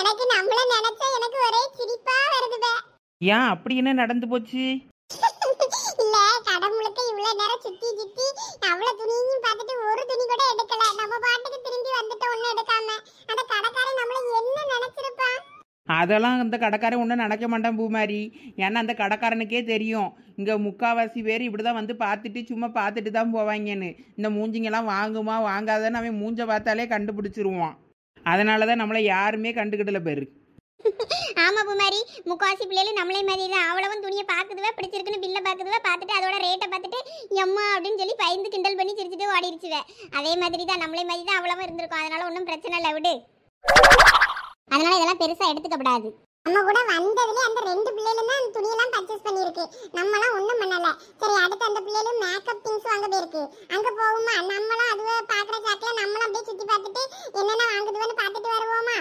எனக்கு நம்மள நினைச்சா எனக்கு ஒரே சிரிப்பா வருது பே ஏன் அப்படி என்ன நடந்து போச்சு இல்ல கடமுளுக்கு இவ்வளவு நேரம் சுத்தி சுத்தி அவள துணியையும் பார்த்துட்டு ஒரு துணி கூட எடுக்கல நம்ம பாட்டுக்கு திரும்பி வந்துட்டு ஒண்ணு எடுக்காம அந்த கடக்கார நம்மள என்ன நினைச்சிருப்பா அதெல்லாம் அந்த கடைக்காரன் ஒன்றும் நடக்க மாட்டான் பூமாரி ஏன்னா அந்த கடைக்காரனுக்கே தெரியும் இங்கே முக்காவாசி பேர் இப்படி தான் வந்து பார்த்துட்டு சும்மா பார்த்துட்டு தான் போவாங்கன்னு இந்த மூஞ்சிங்கெல்லாம் வாங்குமா வாங்காதன்னு அவன் மூஞ்சை பார்த்தாலே கண்டுபிடிச்சிருவான் அதனால தான் நம்மளை யாருமே கண்டுக்கிட்டல பேர் ஆமா குமாரி முக்காசி பிள்ளைல நம்மளே மாதிரி தான் அவ்வளவும் துணியை பார்க்குதுவா பிடிச்சிருக்குன்னு பில்லை பார்க்குதுவா பார்த்துட்டு அதோட ரேட்டை பார்த்துட்டு எம்மா அப்படின்னு சொல்லி பயந்து கிண்டல் பண்ணி சிரிச்சுட்டு ஓடிடுச்சுவேன் அதே மாதிரி தான் நம்மளே மாதிரி தான் அவ்வளவும் இருந்திருக்கும் அதனால ஒன்றும் பிரச்சனை இல்லை விடு அதனால இதெல்லாம் பெருசாக கூடாது நம்ம கூட வந்ததுல அந்த ரெண்டு பிள்ளைகளும் தான் துணி எல்லாம் பர்ச்சேஸ் பண்ணிருக்கு நம்ம எல்லாம் ஒண்ணும் பண்ணல சரி அடுத்து அந்த பிள்ளைகளும் மேக்கப் திங்ஸ் வாங்க போயிருக்கு அங்க போகுமா நம்மளும் அதுவே பாக்குற சாட்டியா நம்மளும் அப்படியே சுத்தி பார்த்துட்டு என்னென்ன வாங்குதுன்னு பார்த்துட்டு வருவோமா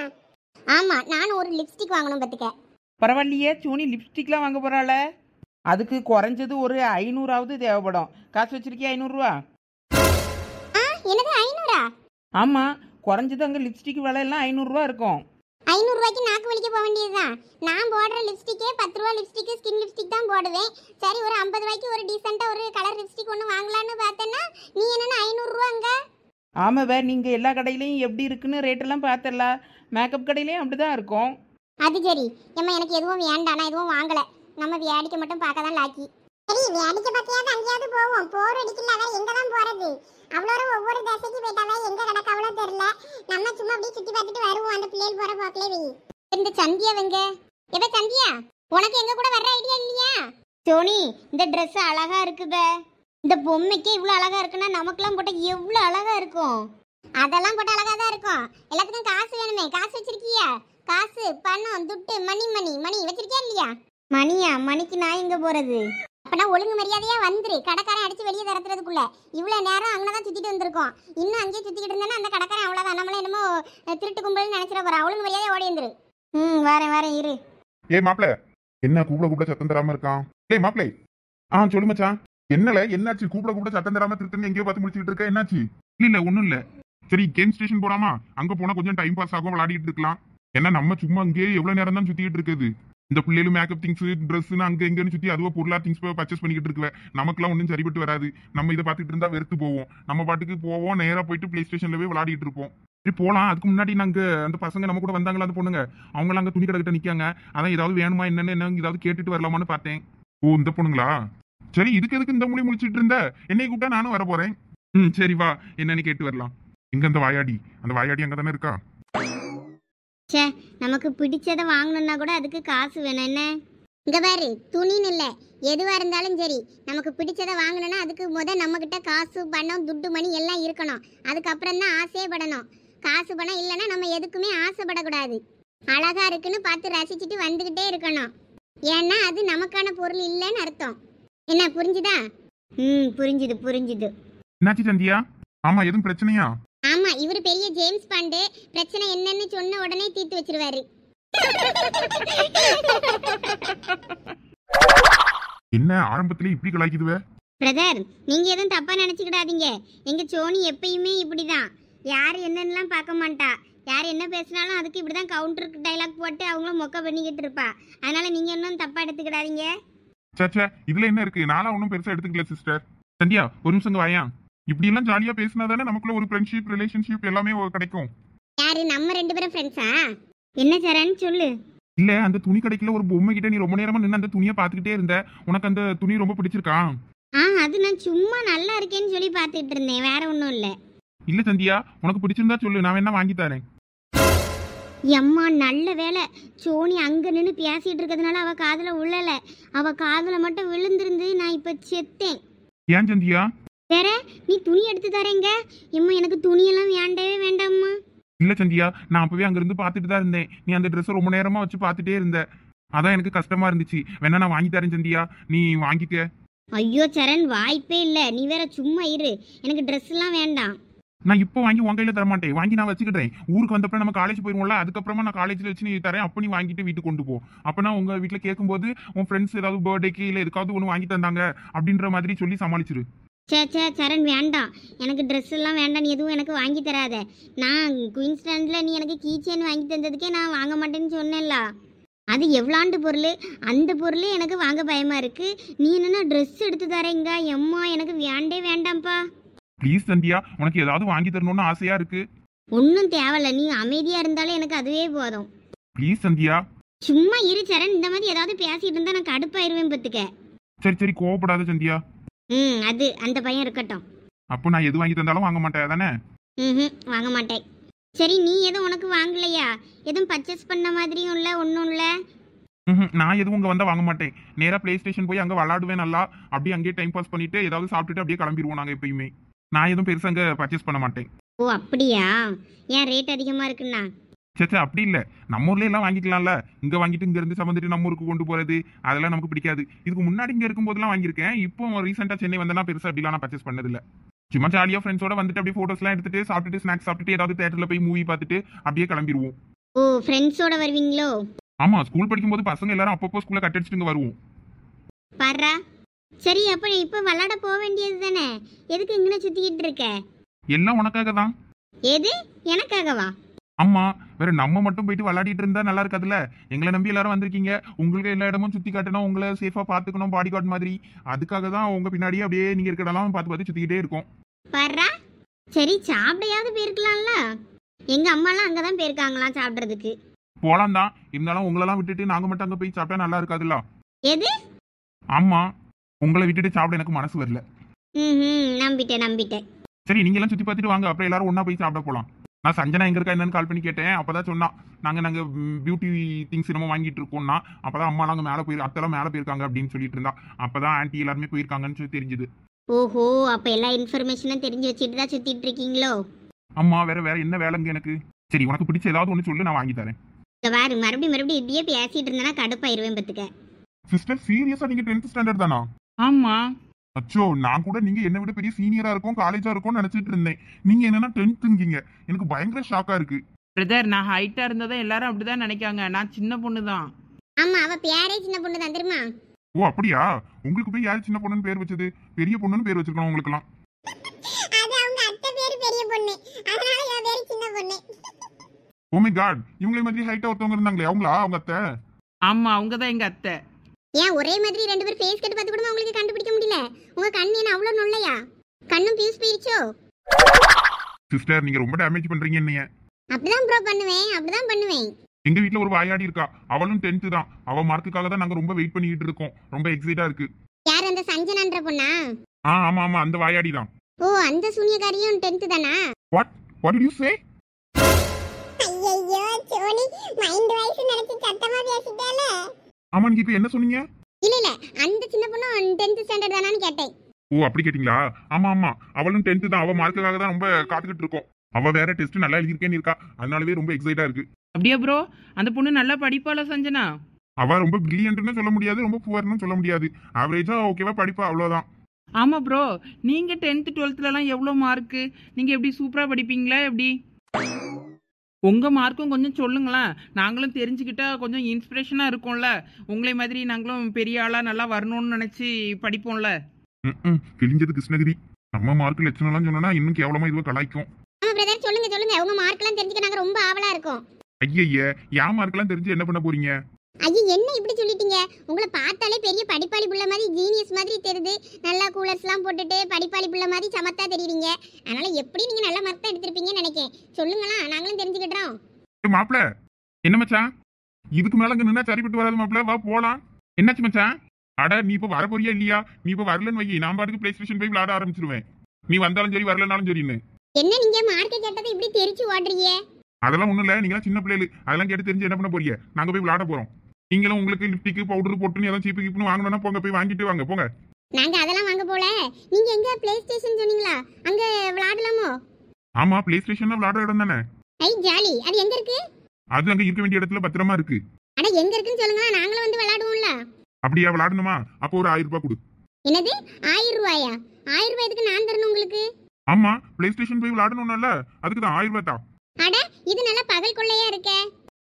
ஆமா நானும் ஒரு லிப்ஸ்டிக் வாங்கணும் பத்துக்க பரவாயில்லையே சூனி லிப்ஸ்டிக்லாம் வாங்க போறாள அதுக்கு குறைஞ்சது ஒரு ஐநூறாவது தேவைப்படும் காசு வச்சிருக்கியா ஐநூறுரூவா என்னது ஐநூறா ஆமாம் குறைஞ்சது அங்கே லிப்ஸ்டிக் விலையெல்லாம் ஐநூறுரூவா இருக்கும் ஐநூறுரூவாய்க்கு நாக்கு வலிக்க போக வேண்டியதுதான் நான் போடுற லிப்ஸ்டிக்கே பத்து ரூபா லிப்ஸ்டிக்கு ஸ்கின் லிப்ஸ்டிக் தான் போடுவேன் சரி ஒரு ஐம்பது ரூபாய்க்கு ஒரு டீசெண்டாக ஒரு கலர் லிப்ஸ்டிக் ஒன்று வாங்கலான்னு பார்த்தேன்னா நீ என்னென்ன ஐநூறுரூவாங்க ஆமாம் வேறு நீங்கள் எல்லா கடையிலையும் எப்படி இருக்குன்னு ரேட்டெல்லாம் பார்த்துடலாம் மேக்கப் கடையிலையும் அப்படி தான் இருக்கும் அது சரி ஏம்மா எனக்கு எதுவும் வேண்டாம் நான் எதுவும் வாங்கலை நம்ம வியாடிக்க மட்டும் பார்க்க தான் லாக்கி சரி வேலைக்கு பத்தியாவது அங்கேயாவது போவோம் போர் அடிக்கல அவ எங்க தான் போறது அவ்வளோ ஒவ்வொரு தசைக்கு போயிட்டாவே எங்க கிடக்க அவ்வளோ தெரியல நம்ம சும்மா அப்படியே சுத்தி பார்த்துட்டு வருவோம் அந்த பிள்ளைகள் போற போக்கலே வை இந்த சந்தியாவங்க எப்ப சந்தியா உனக்கு எங்க கூட வர்ற ஐடியா இல்லையா சோனி இந்த ட்ரெஸ் அழகா இருக்குபே இந்த பொம்மைக்கே இவ்வளோ அழகா இருக்குன்னா நமக்கெல்லாம் போட்டால் எவ்வளோ அழகா இருக்கும் அதெல்லாம் போட்டால் அழகா தான் இருக்கும் எல்லாத்துக்கும் காசு வேணுமே காசு வச்சிருக்கியா காசு பணம் துட்டு மணி மணி மணி வச்சிருக்கியா இல்லையா மணியா மணிக்கு நான் எங்க போறது அப்பனா ஒழுங்கு மரியாதையா வந்துரு கடைக்காரன் அடிச்சு வெளியே தரத்துறதுக்குள்ள இவ்வளவு நேரம் அங்கதான் சுத்திட்டு வந்திருக்கோம் இன்னும் அங்கேயே சுத்திக்கிட்டு இருந்தா அந்த கடைக்காரன் அவ்வளவுதான் நம்மள என்னமோ திருட்டு கும்பல்னு நினைச்சிட போறா ஒழுங்கு மரியாதையா ஓடி வந்துரு ம் வரேன் வரேன் இரு ஏ மாப்பிள என்ன கூப்பிட கூப்பிட சத்தம் தராம இருக்கான் டேய் மாப்பிளை ஆ சொல்லு மச்சான் என்னல என்னாச்சு கூப்பிட கூப்பிட சத்தம் தராம திருத்தன்னு எங்கேயோ பார்த்து முடிச்சுட்டு இருக்க என்னாச்சு இல்ல இல்ல ஒண்ணும் இல்ல சரி கேம் ஸ்டேஷன் போலாமா அங்க போனா கொஞ்சம் டைம் பாஸ் ஆகும் விளையாடிட்டு இருக்கலாம் ஏன்னா நம்ம சும்மா இங்கேயே எவ்வளவு நேரம் தான் சுத்திட்டு இருக்குது இந்த பிள்ளைகளும் மேக்கப் திங்ஸ் ட்ரெஸ்ன்னு அங்கே எங்கேன்னு சுற்றி அதுவோ பொருளா திங்ஸ் போய் பர்ச்சேஸ் பண்ணிக்கிட்டு இருக்குவேன் நமக்குலாம் ஒன்றும் சரிபட்டு வராது நம்ம இதை பார்த்துட்டு இருந்தால் வெறுத்து போவோம் நம்ம பாட்டுக்கு போவோம் நேராக போயிட்டு பிளே ஸ்டேஷனில் போய் விளையாடிட்டு இருப்போம் சரி போகலாம் அதுக்கு முன்னாடி நாங்கள் அந்த பசங்க நம்ம கூட வந்தாங்களா அந்த பொண்ணுங்க அவங்களாம் அங்கே துணி கடைக்கிட்ட நிற்காங்க அதான் ஏதாவது வேணுமா என்னென்ன என்ன ஏதாவது கேட்டுட்டு வரலாமான்னு பார்த்தேன் ஓ இந்த பொண்ணுங்களா சரி இதுக்கு எதுக்கு இந்த மொழி முடிச்சுட்டு இருந்த என்னை கூப்பிட்டா நானும் வர போகிறேன் ம் சரி வா என்னன்னு கேட்டு வரலாம் இங்கே அந்த வாயாடி அந்த வாயாடி அங்கே தானே இருக்கா சே நமக்கு பிடிச்சதை வாங்கணும்னா கூட அதுக்கு காசு வேணும் என்ன இங்கே பாரு துணின்னு இல்லை எதுவாக இருந்தாலும் சரி நமக்கு பிடிச்சதை வாங்கணும்னா அதுக்கு முத நம்மக்கிட்ட காசு பணம் துட்டு மணி எல்லாம் இருக்கணும் அதுக்கப்புறம் தான் ஆசையே படணும் காசு பணம் இல்லைன்னா நம்ம எதுக்குமே ஆசைப்படக்கூடாது அழகாக இருக்குன்னு பார்த்து ரசிச்சுட்டு வந்துக்கிட்டே இருக்கணும் ஏன்னா அது நமக்கான பொருள் இல்லைன்னு அர்த்தம் என்ன புரிஞ்சுதா ம் புரிஞ்சுது புரிஞ்சுது என்னாச்சு சந்தியா ஆமாம் எதுவும் பிரச்சனையா ஆமா இவரு பெரிய ஜேம்ஸ் பாண்டு பிரச்சனை என்னன்னு சொன்ன உடனே தீர்த்து வச்சிருவாரு என்ன ஆரம்பத்துல இப்படி கலாய்க்குதுவே பிரதர் நீங்க எதுவும் தப்பா நினைச்சுக்கிடாதீங்க எங்க சோனி எப்பயுமே இப்படிதான் யார் என்னன்னுலாம் பார்க்க மாட்டா யார் என்ன பேசினாலும் அதுக்கு இப்படிதான் கவுண்டருக்கு டைலாக் போட்டு அவங்களும் மொக்க பண்ணிக்கிட்டு இருப்பா அதனால நீங்க இன்னும் தப்பா எடுத்துக்கிடாதீங்க சச்சா இதுல என்ன இருக்கு நானும் ஒன்றும் பெருசா எடுத்துக்கல சிஸ்டர் சந்தியா ஒரு நிமிஷம் வாயா இப்படி எல்லாம் ஜாலியா பேசினா தானே நமக்குள்ள ஒரு ஃப்ரெண்ட்ஷிப் ரிலேஷன்ஷிப் எல்லாமே கிடைக்கும் யாரு நம்ம ரெண்டு பேரும் ஃப்ரெண்ட்ஸா என்ன சரன்னு சொல்லு இல்ல அந்த துணி கடைக்குள்ள ஒரு பொம்மை கிட்ட நீ ரொம்ப நேரமா நின்று அந்த துணியை பாத்துக்கிட்டே இருந்த உனக்கு அந்த துணி ரொம்ப பிடிச்சிருக்கா ஆ அது நான் சும்மா நல்லா இருக்கேன்னு சொல்லி பார்த்துட்டு இருந்தேன் வேற ஒன்றும் இல்லை இல்ல சந்தியா உனக்கு பிடிச்சிருந்தா சொல்லு நான் என்ன வாங்கி தரேன் எம்மா நல்ல வேலை சோனி அங்கே நின்று பேசிகிட்டு இருக்கிறதுனால அவள் காதில் உள்ளல அவள் காதில் மட்டும் விழுந்திருந்து நான் இப்போ செத்தேன் ஏன் சந்தியா வேற நீ துணி எடுத்து தரேங்க எம்மா எனக்கு துணியெல்லாம் வேண்டவே வேண்டாம்மா இல்ல சந்தியா நான் அப்பவே இருந்து பார்த்துட்டு தான் இருந்தேன் நீ அந்த ட்ரெஸ் ரொம்ப நேரமா வச்சு பார்த்துட்டே இருந்த அதான் எனக்கு கஷ்டமா இருந்துச்சு வேணா நான் வாங்கி தரேன் சந்தியா நீ வாங்கிக்க ஐயோ சரண் வாய்ப்பே இல்ல நீ வேற சும்மா இரு எனக்கு ட்ரெஸ் எல்லாம் வேண்டாம் நான் இப்போ வாங்கி உன் கையில தர மாட்டேன் வாங்கி நான் வச்சுக்கிட்டேன் ஊருக்கு வந்தப்ப நம்ம காலேஜ் போயிருவோம்ல அதுக்கப்புறமா நான் காலேஜ்ல வச்சு நீ தரேன் அப்போ நீ வாங்கிட்டு வீட்டுக்கு கொண்டு போ நான் உங்க வீட்டுல கேட்கும்போது உன் ஃப்ரெண்ட்ஸ் ஏதாவது பர்த்டேக்கு இல்ல எதுக்காவது ஒன்று வாங்கி தந்தாங்க அப்படின்ற மாதிரி சொல்லி சமாளிச்சிரு சே சே சரண் வேண்டாம் எனக்கு ட்ரெஸ் எல்லாம் வேண்டாம் நீ எதுவும் எனக்கு வாங்கி தராத நான் குயின்ஸ்டாண்டில் நீ எனக்கு கீச்சேன் வாங்கி தந்ததுக்கே நான் வாங்க மாட்டேன்னு சொன்னேன்ல அது எவ்வளாண்டு பொருள் அந்த பொருளே எனக்கு வாங்க பயமாக இருக்குது நீ என்னென்னா ட்ரெஸ் எடுத்து தரேங்க எம்மா எனக்கு வேண்டே வேண்டாம்ப்பா ப்ளீஸ் சந்தியா உனக்கு ஏதாவது வாங்கி தரணும்னு ஆசையாக இருக்குது ஒன்றும் தேவையில்ல நீ அமைதியாக இருந்தாலே எனக்கு அதுவே போதும் ப்ளீஸ் சந்தியா சும்மா இரு சரண் இந்த மாதிரி ஏதாவது பேசிட்டு இருந்தா நான் கடுப்பாயிருவேன் பத்துக்க சரி சரி கோவப்படாத சந்தியா ம் அது அந்த பையன் இருக்கட்டும் அப்போ நான் எது வாங்கி தந்தாலும் வாங்க மாட்டேன் தானே ம் வாங்க மாட்டேன் சரி நீ எதுவும் உனக்கு வாங்கலையா எதுவும் பர்ச்சேஸ் பண்ண மாதிரியும் இல்ல ஒன்றும் இல்ல நான் எதுவும் உங்க வந்தால் வாங்க மாட்டேன் நேரா ப்ளே ஸ்டேஷன் போய் அங்கே விளாடுவேன் நல்லா அப்படியே அங்கேயே டைம் பாஸ் பண்ணிட்டு ஏதாவது சாப்பிட்டுட்டு அப்படியே கிளம்பிடுவோம் நாங்க எப்பயுமே நான் எதுவும் பெருசா அங்கே பர்ச்சேஸ் பண்ண மாட்டேன் ஓ அப்படியா ஏன் ரேட் அதிகமா இருக்குண்ணா சேச்சா அப்படி இல்லை நம்ம ஊர்ல எல்லாம் வாங்கிக்கலாம்ல இங்க வாங்கிட்டு இங்க இருந்து சம்மந்திட்டு நம்ம ஊருக்கு கொண்டு போறது அதெல்லாம் நமக்கு பிடிக்காது இதுக்கு முன்னாடி இங்க இருக்கும்போதெல்லாம் வாங்கியிருக்கேன் இப்போ ரீசெண்டா சென்னை வந்தனா பெருசா அப்படிலாம் நான் பர்ச்சேஸ் பண்ணதில்ல சும்மா ஜாலியா ஃப்ரெண்ட்ஸோட வந்துட்டு அப்படியே எல்லாம் எடுத்துட்டு சாப்பிட்டுட்டு ஸ்நாக்ஸ் சாப்பிட்டுட்டு ஏதாவது தேட்டர்ல போய் மூவி பார்த்துட்டு அப்படியே கிளம்பிடுவோம் ஓ ஃப்ரெண்ட்ஸோட வருவீங்களோ ஆமா ஸ்கூல் படிக்கும்போது பசங்க எல்லாரும் அப்பப்போ ஸ்கூல்ல கட் அடிச்சுட்டு வருவோம் பாரா சரி அப்ப நீ இப்ப விளையாட போக வேண்டியது தானே எதுக்கு இங்கன சுத்திக்கிட்டு இருக்க எல்லாம் உனக்காக தான் எது எனக்காகவா ஆமா வேற நம்ம மட்டும் போயிட்டு விளையாடிட்டு இருந்தா நல்லா இருக்காதுல்ல எங்களை நம்பி எல்லாரும் வந்திருக்கீங்க உங்களுக்கு எல்லா இடமும் சுத்தி காட்டணும் உங்களை சேஃபா பாத்துக்கணும் பாடி கார்டு மாதிரி அதுக்காக தான் உங்க பின்னாடியே அப்படியே நீங்க இருக்கிறதெல்லாம் பார்த்து பார்த்து சுத்திக்கிட்டே இருக்கும் சரி சாப்பிடையாவது போயிருக்கலாம்ல எங்க அம்மா எல்லாம் அங்கதான் போயிருக்காங்களாம் சாப்பிடுறதுக்கு போலாம் தான் இருந்தாலும் உங்களெல்லாம் விட்டுட்டு நாங்க மட்டும் அங்க போய் சாப்பிட்டா நல்லா இருக்காதுல்ல எது ஆமா உங்களை விட்டுட்டு சாப்பிட எனக்கு மனசு வரல ம் நம்பிட்டேன் நம்பிட்டேன் சரி நீங்க எல்லாம் சுத்தி பார்த்துட்டு வாங்க அப்புறம் எல்லாரும் ஒண்ணா போய் சாப்பிட போலாம் நான் சஞ்சனா எங்க இருக்கா என்னன்னு கால் பண்ணி கேட்டேன் அப்பதான் சொன்னான் நாங்க நாங்க பியூட்டி திங்ஸ் என்னமோ வாங்கிட்டு இருக்கோம்னா அப்பதான் அம்மா நாங்க மேல போயிரு அத்தெல்லாம் மேல போயிருக்காங்க அப்படின்னு சொல்லிட்டு இருந்தா அப்பதான் ஆன்டி எல்லாருமே போயிருக்காங்கன்னு சொல்லி தெரிஞ்சது ஓஹோ அப்ப எல்லா இன்ஃபர்மேஷனும் தெரிஞ்சு வச்சுட்டு தான் சுத்திட்டு இருக்கீங்களோ அம்மா வேற வேற என்ன வேலைங்க எனக்கு சரி உனக்கு பிடிச்ச ஏதாவது ஒண்ணு சொல்லு நான் வாங்கி தரேன் வேறு மறுபடியும் மறுபடியும் இப்படியே பேசிட்டு இருந்தேன்னா கடுப்பாயிருவேன் பத்துக்க சிஸ்டர் சீரியஸா நீங்க டென்த் ஸ்டாண்டர்ட் தானா ஆமா அச்சோ நான் கூட நீங்க என்னை விட பெரிய சீனியரா இருக்கும் காலேஜா இருக்கும் நினைச்சிட்டு இருந்தேன் நீங்க என்னன்னா டென்த்துங்கீங்க எனக்கு பயங்கர ஷாக்கா இருக்கு பிரதர் நான் ஹைட்டா இருந்ததை எல்லாரும் அப்படிதான் நினைக்காங்க நான் சின்ன பொண்ணு தான் ஆமா அவ பேரே சின்ன பொண்ணு தான் தெரியுமா ஓ அப்படியா உங்களுக்கு போய் யார் சின்ன பொண்ணுன்னு பேர் வச்சது பெரிய பொண்ணுன்னு பேர் வச்சிருக்கணும் உங்களுக்குலாம் அது அவங்க அத்தை பேர் பெரிய பொண்ணு அதனால பேர் சின்ன பொண்ணு ஓ மை காட் இவங்களே மாதிரி ஹைட்டா ஒருத்தவங்க இருந்தாங்களே அவங்களா அவங்க அத்தை ஆமா அவங்க தான் எங்க அத்தை ஏன் ஒரே மாதிரி ரெண்டு பேரும் ஃபேஸ் கட்டு பார்த்து கூட உங்களுக்கு கண்டுபிடிக்க முடியல உங்க கண் என்ன அவ்வளவு நல்லையா கண்ணும் பியூஸ் போயிருச்சோ சிஸ்டர் நீங்க ரொம்ப டேமேஜ் பண்றீங்க என்னைய அப்படிதான் ப்ரோ பண்ணுவேன் அப்படிதான் பண்ணுவேன் எங்க வீட்ல ஒரு வாயாடி இருக்கா அவளும் 10th தான் அவ மார்க்குக்காக தான் நாங்க ரொம்ப வெயிட் பண்ணிட்டு இருக்கோம் ரொம்ப எக்ஸைட்டா இருக்கு யார் அந்த சஞ்சனன்ற பொண்ணா ஆ ஆமா ஆமா அந்த வாயாடி தான் ஓ அந்த சூனியக்காரியும் 10th தானா what what do you say ஐயோ சோனி மைண்ட் வைஸ் நினைச்சு ஆமாம் கீதா என்ன சொன்னீங்க இல்ல இல்ல அந்த சின்ன பொண்ணு 10th ஸ்டாண்டர்ட் தானான்னு கேட்டேன் ஓ அப்படி கேட்டிங்களா ஆமா ஆமா அவளும் 10th தான் அவ மார்க்குக்காக தான் ரொம்ப காத்துக்கிட்டு இருக்கோம் அவ வேற டெஸ்ட் நல்லா எழுதியிருக்கேன்னு இருக்கா அதனாலவே ரொம்ப எக்ஸைட்டா இருக்கு அப்படியே ப்ரோ அந்த பொண்ணு நல்லா படிப்பால சஞ்சனா அவ ரொம்ப பிரில்லியன்ட்னு சொல்ல முடியாது ரொம்ப புவர்னு சொல்ல முடியாது ஆவரேஜா ஓகேவா படிப்பா அவ்வளவுதான் ஆமா ப்ரோ நீங்க டென்த் டுவெல்த்ல எல்லாம் எவ்வளவு மார்க்கு நீங்க எப்படி சூப்பரா படிப்பீங்களா எப்படி உங்கள் மார்க்கும் கொஞ்சம் சொல்லுங்களேன் நாங்களும் தெரிஞ்சுக்கிட்டா கொஞ்சம் இன்ஸ்பிரேஷனாக இருக்கும்ல உங்களை மாதிரி நாங்களும் பெரிய ஆளாக நல்லா வரணும்னு நினச்சி படிப்போம்ல ம் கிருஷ்ணகிரி நம்ம மார்க் லட்சணம்லாம் சொன்னா இன்னும் கேவலமா இதுவா கலாய்க்கும் பிரதர் சொல்லுங்க சொல்லுங்க உங்க மார்க்லாம் தெரிஞ்சுக்க நாங்க ரொம்ப ஆவலா இருக்கோம் ஐயய்ய யா மார்க்லாம் தெரிஞ்சு என்ன பண்ண போறீங்க ஐயோ என்ன இப்படி சொல்லிட்டீங்க உங்களை பார்த்தாலே பெரிய படிப்பாளி புள்ள மாதிரி ஜீனியஸ் மாதிரி தெரியுது நல்லா கூலர்ஸ்லாம் போட்டுட்டு படிப்பாளி புள்ள மாதிரி சமத்தா தெரியுறீங்க அதனால எப்படி நீங்க நல்ல மார்க் தான் எடுத்திருப்பீங்கன்னு நினைக்கிறேன் சொல்லுங்களா நாங்களும் தெரிஞ்சுக்கிட்டோம் மாப்பிள என்ன மச்சான் இதுக்கு மேல அங்க நின்னா சரிப்பட்டு வராது மாப்பிள வா போலாம் என்னாச்சு மச்சான் அட நீ இப்ப வர போறியா இல்லையா நீ இப்ப வரலன்னு வை நான் பாட்டுக்கு பிளே ஸ்டேஷன் போய் விளையாட ஆரம்பிச்சிருவேன் நீ வந்தாலும் சரி வரலனாலும் சரின்னு என்ன நீங்க மார்க்கெட் கேட்டதை இப்படி தெரிச்சு ஓடுறீங்க அதெல்லாம் ஒண்ணும் இல்ல நீங்க சின்ன பிள்ளைகள் அதெல்லாம் கேட்டு தெரிஞ்சு என்ன பண்ண போறீங்க நாங்க போய் விளையாட போறோம் நீங்களும் உங்களுக்கு லிப்டிக்கு பவுடர் போட்டுன்னு ஏதாவது சீப்பு கீப்புன்னு வாங்கணும்னா போங்க போய் வாங்கிட்டு வாங்க போங்க நாங்க அதெல்லாம் வாங்க போல நீங்க எங்க பிளே ஸ்டேஷன் சொன்னீங்களா அங்க விளையாடலாமோ ஆமா ப்ளே ஸ்டேஷன்ல விளையாடுற இடம் தானே ஐ ஜாலி அது எங்க இருக்கு அது அங்க இருக்க வேண்டிய இடத்துல பத்திரமா இருக்கு அட எங்க இருக்குன்னு சொல்லுங்க நாங்கள வந்து விளையாடுவோம்ல அப்படியா விளையாடணுமா அப்போ ஒரு ஆயிரம் ரூபாய் கொடு என்னது 1000 ரூபாயா ஆயிரம் ரூபாய்க்கு நான் தரணும் உங்களுக்கு ஆமா பிளே ஸ்டேஷன் போய் விளையாடணும்ல அதுக்கு தான் 1000 ரூபாய் தான் அட இது நல்ல பகல் கொள்ளையா இருக்கே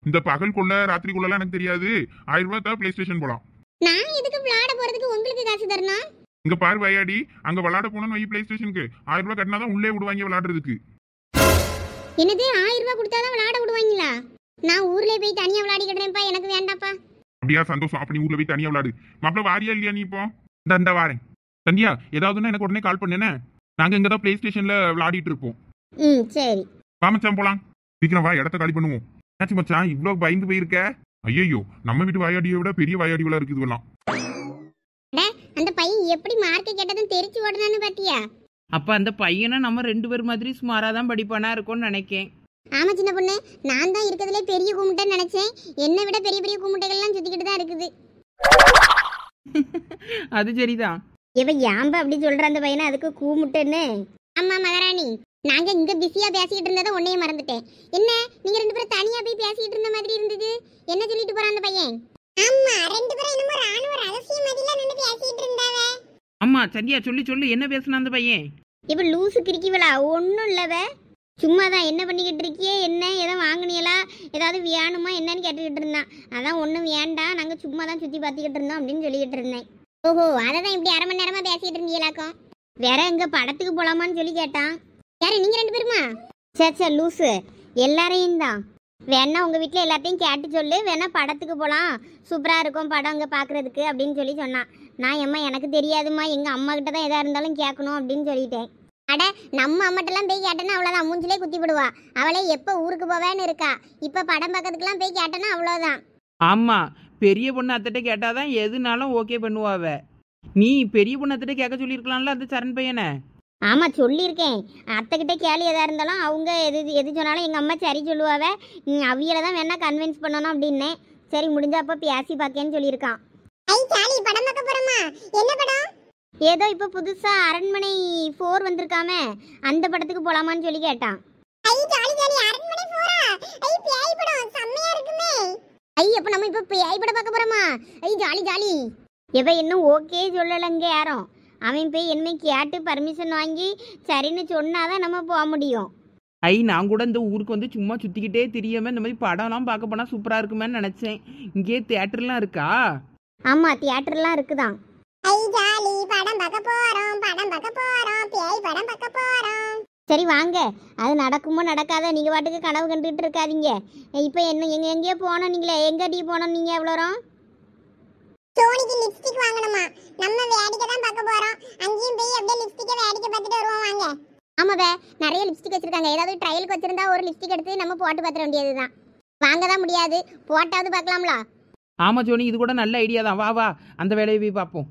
இந்த பகல் கொள்ள ராத்திரி கொள்ளலாம் எனக்கு தெரியாது ஆயிரம் ரூபாய் தான் பிளே ஸ்டேஷன் போலாம் நான் எதுக்கு விளையாட போறதுக்கு உங்களுக்கு காசு தரணும் இங்க பாரு வயாடி அங்க விளையாட போனோம் வை பிளே ஸ்டேஷனுக்கு ஆயிரம் ரூபாய் கட்டினா தான் உள்ளே விடுவாங்க விளையாடுறதுக்கு என்னது ஆயிரம் ரூபாய் கொடுத்தாலும் விளையாட விடுவாங்களா நான் ஊர்ல போய் தனியா விளையாடி விளையாடிக்கிட்டேன்ப்பா எனக்கு வேண்டாம்ப்பா அப்படியா சந்தோஷம் அப்படி ஊர்ல போய் தனியா விளையாடு மாப்பிள வாரியா இல்லையா நீ இப்போ இந்த இந்த வாரேன் சந்தியா ஏதாவதுன்னா எனக்கு உடனே கால் பண்ணுனே நாங்க இங்க தான் பிளே ஸ்டேஷன்ல விளையாடிட்டு இருப்போம் ம் சரி வா மச்சான் போலாம் சீக்கிரம் வா இடத்த காலி பண்ணுவோம் என்னாச்சு மச்சான் இவ்வளோ பயந்து போயிருக்க ஐயோ நம்ம வீட்டு வாயாடியை விட பெரிய வாயாடிகளா இருக்குது இதெல்லாம் அந்த பையன் எப்படி மார்க்கெட் கேட்டதும் தெரிச்சு ஓடுனான்னு பாத்தியா அப்போ அந்த பையனை நம்ம ரெண்டு பேர் மாதிரி சுமாராக தான் படிப்பானா இருக்கும்னு நினைக்கேன் ஆமா சின்ன பொண்ணு நான் தான் இருக்கிறதுலே பெரிய கும்பிட்டேன்னு நினைச்சேன் என்னை விட பெரிய பெரிய கும்பிட்டைகள்லாம் சுத்திக்கிட்டு தான் இருக்குது அது சரிதான் இவ ஏம்பா அப்படி சொல்ற அந்த பையனை அதுக்கு கூமுட்டேன்னு ஆமா மகாராணி நாங்க இங்க பிஸியா பேசிக்கிட்டு இருந்ததை உன்னையே மறந்துட்டேன் என்ன நீங்க ரெண்டு பேரும் தனியா போய் பேசிக்கிட்டு இருந்த மாதிரி இருந்தது என்ன சொல்லிட்டு போறான் அந்த பையன் ஆமா ரெண்டு பேரும் என்னமோ ராணுவ ரகசிய மாதிரிலாம் நின்று பேசிக்கிட்டு இருந்தாவே ஆமா சரியா சொல்லி சொல்லி என்ன பேசினா அந்த பையன் இப்போ லூசு கிரிக்கிவளா ஒன்றும் இல்லவ சும்மா தான் என்ன பண்ணிக்கிட்டு இருக்கியே என்ன எதை வாங்கினியலா ஏதாவது வேணுமா என்னன்னு கேட்டுக்கிட்டு இருந்தான் அதான் ஒன்றும் வேண்டாம் நாங்கள் சும்மா தான் சுற்றி பார்த்துக்கிட்டு இருந்தோம் அப்படின்னு சொல்லிக்கிட்டு இருந்தேன் ஓஹோ அதை தான் இப்படி அரை மணி நேரமாக பேசிக்கிட்டு இருந்தீங்களாக்கும் வேற எங்கே படத்துக்கு போகலாமான்னு சொல்லி கேட்டான் யார் நீங்கள் ரெண்டு பேருமா சே சே லூஸு எல்லாரையும் தான் வேணா உங்கள் வீட்டில் எல்லாத்தையும் கேட்டு சொல்லு வேணா படத்துக்கு போகலாம் சூப்பராக இருக்கும் படம் அங்கே பார்க்குறதுக்கு அப்படின்னு சொல்லி சொன்னான் நான் எம்மா எனக்கு தெரியாதுமா எங்கள் அம்மாக்கிட்ட தான் எதாக இருந்தாலும் கேட்கணும் அப்படின்னு சொல்லிட்டேன் அட நம்ம அம்மாட்டெல்லாம் போய் கேட்டேன்னா அவ்வளோதான் மூஞ்சிலே குத்தி போடுவா அவளே எப்போ ஊருக்கு போவேன்னு இருக்கா இப்போ படம் பார்க்கறதுக்குலாம் போய் கேட்டேன்னா அவ்வளோதான் ஆமாம் பெரிய பொண்ணு அத்திட்ட தான் எதுனாலும் ஓகே பண்ணுவாவே நீ பெரிய பொண்ணு அத்திட்ட கேட்க சொல்லியிருக்கலாம்ல அந்த சரண் பையனை ஆமாம் சொல்லியிருக்கேன் அத்தைக்கிட்ட கேள்வி எதாக இருந்தாலும் அவங்க எது எது சொன்னாலும் எங்கள் அம்மா சரி சொல்லுவாவ அவியலை தான் வேணா கன்வின்ஸ் பண்ணணும் அப்படின்னேன் சரி முடிஞ்சா அப்போ பேசி பார்க்கேன்னு சொல்லியிருக்கான் என்ன படம் ஏதோ இப்போ புதுசாக அரண்மனை ஃபோர் வந்திருக்காம அந்த படத்துக்கு போகலாமான்னு சொல்லி கேட்டான் ஐ அப்போ நம்ம இப்போ பேய் படம் பார்க்க போகிறோமா ஐ ஜாலி ஜாலி எவ இன்னும் ஓகே சொல்லலைங்க யாரும் அவன் போய் என்னை கேட்டு பர்மிஷன் வாங்கி சரின்னு சொன்னாதான் நம்ம போக முடியும் ஐ நான் கூட இந்த ஊருக்கு வந்து சும்மா சுற்றிக்கிட்டே தெரியாமல் இந்த மாதிரி படம்லாம் பார்க்க போனால் சூப்பராக இருக்குமே நினச்சேன் இங்கேயே தியேட்டர்லாம் இருக்கா ஆமாம் தியேட்டர்லாம் இருக்குதான் படம் சரி வாங்க அது நடக்குமோ நடக்காத நீங்கள் பாட்டுக்கு கனவு கண்டுகிட்டு இருக்காதீங்க இப்போ என்ன எங்கே எங்கேயோ போனோம் நீங்களே எங்கே டீ போனோம் நீங்கள் எவ்வளோ சோனிக்கு லிப்ஸ்டிக் வாங்கணுமா நம்ம வேடிக்கை தான் பார்க்க போறோம் அங்கேயும் போய் அப்படியே லிப்ஸ்டிக்கை வேடிக்கை பார்த்துட்டு வருவோம் வாங்க ஆமாவே நிறைய லிப்ஸ்டிக் வச்சிருக்காங்க ஏதாவது ட்ரையலுக்கு வச்சிருந்தா ஒரு லிப்ஸ்டிக் எடுத்து நம்ம போட்டு பார்த்துட வேண்டியதுதான் வாங்க தான் முடியாது போட்டாவது பார்க்கலாம்ல ஆமா சோனி இது கூட நல்ல ஐடியா தான் வா வா அந்த வேலையை போய் பார்ப்போம்